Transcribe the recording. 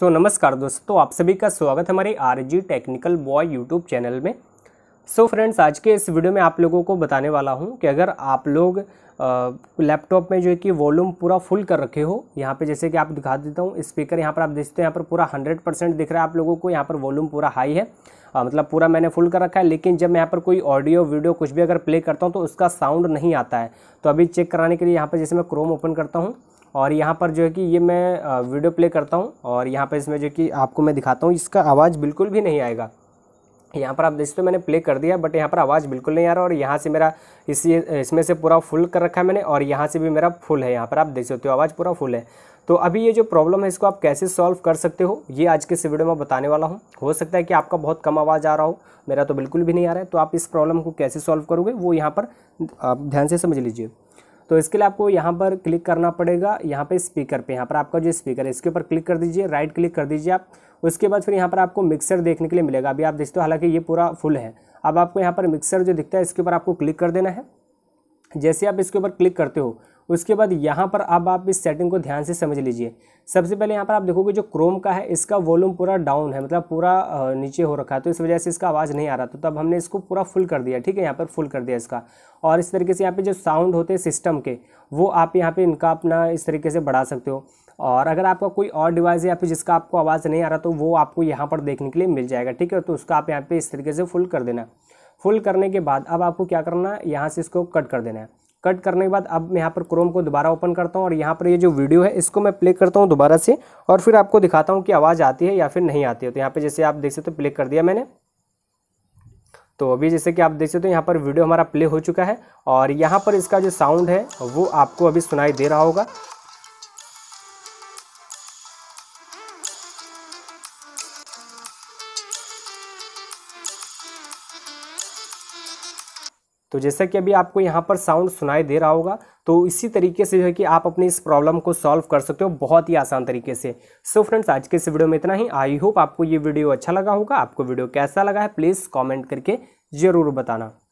सो so, नमस्कार दोस्तों आप सभी का स्वागत है हमारे R G technical boy YouTube channel में सो so, फ्रेंड्स आज के इस वीडियो में आप लोगों को बताने वाला हूँ कि अगर आप लोग लैपटॉप में जो है कि वॉल्यूम पूरा फुल कर रखे हो यहाँ पे जैसे कि आप दिखा देता हूँ स्पीकर यहाँ पर आप देखते हैं यहाँ पर पूरा हंड्रेड परसेंट दिख रहा है आप लोगों को यहाँ पर वॉल्यूम पूरा हाई है आ, मतलब पूरा मैंने फुल कर रखा है लेकिन जब मैं यहाँ पर कोई ऑडियो वीडियो कुछ भी अगर प्ले करता हूँ तो उसका साउंड नहीं आता है तो अभी चेक कराने के लिए यहाँ पर जैसे मैं क्रोम ओपन करता हूँ और यहाँ पर जो है कि ये मैं वीडियो प्ले करता हूँ और यहाँ पर इसमें जो कि आपको मैं दिखाता हूँ इसका आवाज़ बिल्कुल भी नहीं आएगा यहाँ पर आप देख हो मैंने प्ले कर दिया बट यहाँ पर आवाज़ बिल्कुल नहीं आ रहा और यहाँ से मेरा इसी इसमें से पूरा फुल कर रखा है मैंने और यहाँ से भी मेरा फुल है यहाँ पर आप देख सकते हो आवाज़ पूरा फुल है तो अभी ये जो प्रॉब्लम है इसको आप कैसे सॉल्व कर सकते हो ये आज के इस वीडियो में बताने वाला हूँ हो सकता है कि आपका बहुत कम आवाज़ आ रहा हो मेरा तो बिल्कुल भी नहीं आ रहा है तो आप इस प्रॉब्लम को कैसे सॉल्व करोगे वो यहाँ पर आप ध्यान से समझ लीजिए तो इसके लिए आपको यहाँ पर क्लिक करना पड़ेगा यहाँ पे स्पीकर पे यहाँ पर आपका जो स्पीकर है इसके ऊपर क्लिक कर दीजिए राइट क्लिक कर दीजिए आप उसके बाद फिर यहाँ पर आपको मिक्सर देखने के लिए मिलेगा अभी आप देखते हो हालांकि ये पूरा फुल है अब आपको यहाँ पर मिक्सर जो दिखता है इसके ऊपर आपको क्लिक कर देना है जैसे आप इसके ऊपर क्लिक करते हो उसके बाद यहाँ पर अब आप इस सेटिंग को ध्यान से समझ लीजिए सबसे पहले यहाँ पर आप देखोगे जो क्रोम का है इसका वॉल्यूम पूरा डाउन है मतलब पूरा नीचे हो रखा है तो इस वजह से इसका आवाज़ नहीं आ रहा तो तब हमने इसको पूरा फुल कर दिया ठीक है यहाँ पर फुल कर दिया इसका और इस तरीके से यहाँ पर जो साउंड होते हैं सिस्टम के वो आप यहाँ पर इनका अपना इस तरीके से बढ़ा सकते हो और अगर आपका कोई और डिवाइस है या फिर जिसका आपको आवाज़ नहीं आ रहा तो वो आपको यहाँ पर देखने के लिए मिल जाएगा ठीक है तो उसका आप यहाँ पर इस तरीके से फुल कर देना फुल करने के बाद अब आपको क्या करना है यहाँ से इसको कट कर देना है कट करने के बाद अब मैं यहाँ पर क्रोम को दोबारा ओपन करता हूँ और यहाँ पर ये यह जो वीडियो है इसको मैं प्ले करता हूँ दोबारा से और फिर आपको दिखाता हूँ कि आवाज़ आती है या फिर नहीं आती है तो यहाँ पर जैसे आप देख सकते हो प्ले कर दिया मैंने तो अभी जैसे कि आप देख सकते हो यहाँ पर वीडियो हमारा प्ले हो चुका है और यहाँ पर इसका जो साउंड है वो आपको अभी सुनाई दे रहा होगा तो जैसा कि अभी आपको यहाँ पर साउंड सुनाई दे रहा होगा तो इसी तरीके से जो है कि आप अपनी इस प्रॉब्लम को सॉल्व कर सकते हो बहुत ही आसान तरीके से सो so फ्रेंड्स आज के इस वीडियो में इतना ही आई होप आपको ये वीडियो अच्छा लगा होगा आपको वीडियो कैसा लगा है प्लीज़ कॉमेंट करके ज़रूर बताना